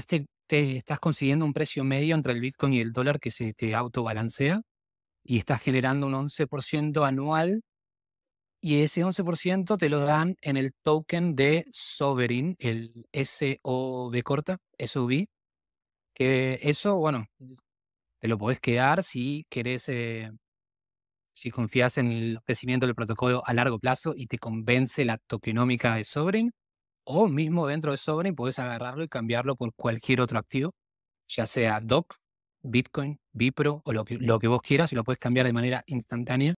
estás, te, estás consiguiendo un precio medio entre el Bitcoin y el dólar que se te auto-balancea y estás generando un 11% anual y ese 11% te lo dan en el token de Sovereign, el SOV, corta, SOB, que eso, bueno, te lo podés quedar si querés, eh, si confías en el crecimiento del protocolo a largo plazo y te convence la tokenómica de Sovereign, o mismo dentro de Sovereign puedes agarrarlo y cambiarlo por cualquier otro activo, ya sea DOC, Bitcoin, Bipro o lo que, lo que vos quieras y lo puedes cambiar de manera instantánea